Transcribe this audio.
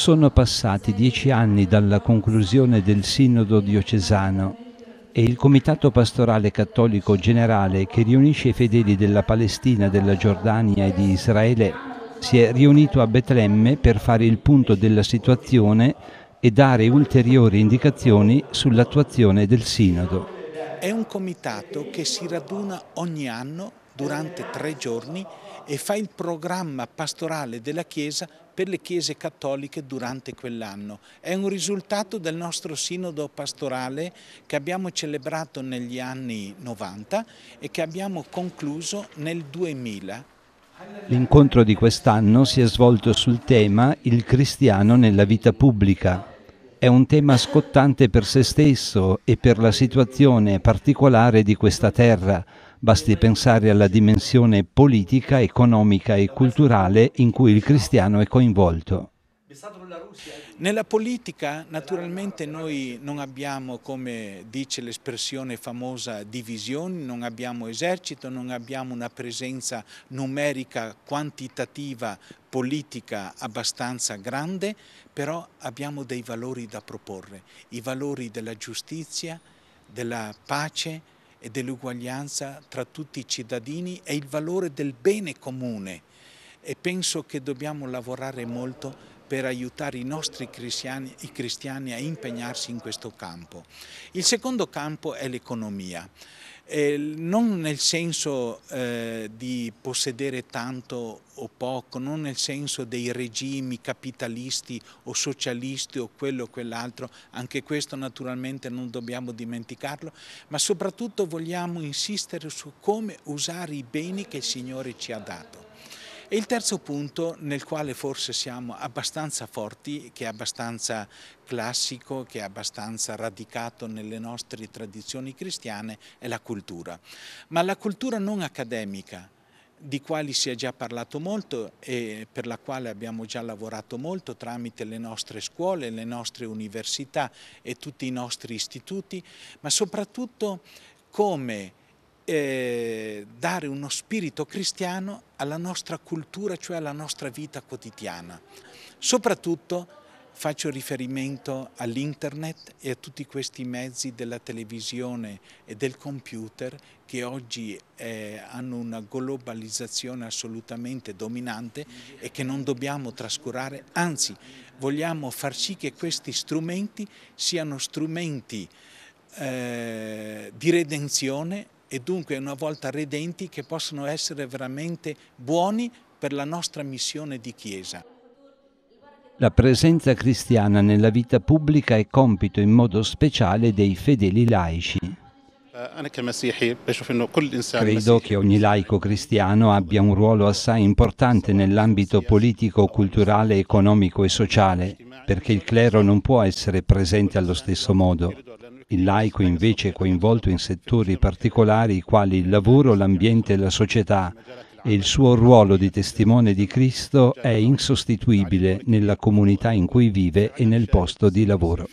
Sono passati dieci anni dalla conclusione del Sinodo diocesano e il Comitato Pastorale Cattolico Generale che riunisce i fedeli della Palestina, della Giordania e di Israele si è riunito a Betlemme per fare il punto della situazione e dare ulteriori indicazioni sull'attuazione del Sinodo. È un comitato che si raduna ogni anno durante tre giorni e fa il programma pastorale della Chiesa per le Chiese cattoliche durante quell'anno. È un risultato del nostro sinodo pastorale che abbiamo celebrato negli anni 90 e che abbiamo concluso nel 2000. L'incontro di quest'anno si è svolto sul tema Il cristiano nella vita pubblica. È un tema scottante per se stesso e per la situazione particolare di questa terra, Basti pensare alla dimensione politica, economica e culturale in cui il cristiano è coinvolto. Nella politica naturalmente noi non abbiamo, come dice l'espressione famosa, divisioni, non abbiamo esercito, non abbiamo una presenza numerica, quantitativa, politica abbastanza grande, però abbiamo dei valori da proporre, i valori della giustizia, della pace, e dell'uguaglianza tra tutti i cittadini e il valore del bene comune e penso che dobbiamo lavorare molto per aiutare i nostri cristiani, i cristiani a impegnarsi in questo campo. Il secondo campo è l'economia. Eh, non nel senso eh, di possedere tanto o poco, non nel senso dei regimi capitalisti o socialisti o quello o quell'altro, anche questo naturalmente non dobbiamo dimenticarlo, ma soprattutto vogliamo insistere su come usare i beni che il Signore ci ha dato. E il terzo punto nel quale forse siamo abbastanza forti, che è abbastanza classico, che è abbastanza radicato nelle nostre tradizioni cristiane, è la cultura. Ma la cultura non accademica, di quali si è già parlato molto e per la quale abbiamo già lavorato molto tramite le nostre scuole, le nostre università e tutti i nostri istituti, ma soprattutto come eh, dare uno spirito cristiano alla nostra cultura, cioè alla nostra vita quotidiana. Soprattutto faccio riferimento all'internet e a tutti questi mezzi della televisione e del computer che oggi eh, hanno una globalizzazione assolutamente dominante e che non dobbiamo trascurare, anzi vogliamo far sì che questi strumenti siano strumenti eh, di redenzione e dunque una volta redenti che possono essere veramente buoni per la nostra missione di Chiesa. La presenza cristiana nella vita pubblica è compito in modo speciale dei fedeli laici. Eh, Credo che ogni laico cristiano abbia un ruolo assai importante nell'ambito politico, culturale, economico e sociale, perché il clero non può essere presente allo stesso modo. Il laico invece è coinvolto in settori particolari quali il lavoro, l'ambiente e la società e il suo ruolo di testimone di Cristo è insostituibile nella comunità in cui vive e nel posto di lavoro.